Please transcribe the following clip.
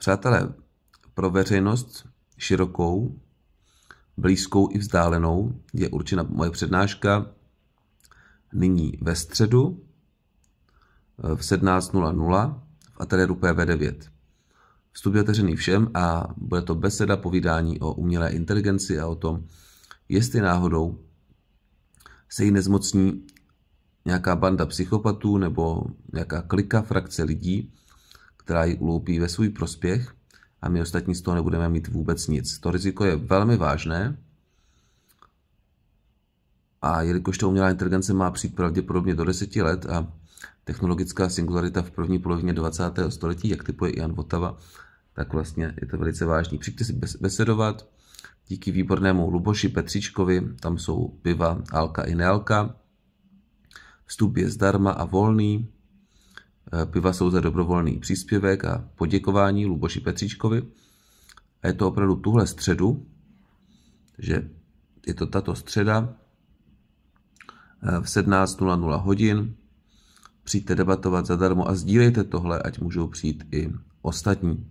Přátelé, pro veřejnost širokou, blízkou i vzdálenou je určena moje přednáška nyní ve středu eh, v 17.00 v ateliéru PV9. Vstup je otevřený všem a bude to beseda povídání o umělé inteligenci a o tom, jestli náhodou se jí nezmocní nějaká banda psychopatů nebo nějaká klika, frakce lidí, která ji uloupí ve svůj prospěch a my ostatní z toho nebudeme mít vůbec nic. To riziko je velmi vážné a jelikož ta umělá inteligence má přijít pravděpodobně do deseti let a technologická singularita v první polovině 20. století, jak typuje Jan Votava, tak vlastně je to velice vážný. Přijďte si besedovat, díky výbornému Luboši Petříčkovi, tam jsou piva Alka i Nealka. Vstup je zdarma a volný. Eh, piva jsou za dobrovolný příspěvek a poděkování Luboši Petříčkovi. A je to opravdu tuhle středu, že je to tato středa eh, v 17.00 hodin. Přijďte debatovat zadarmo a sdílejte tohle, ať můžou přijít i ostatní.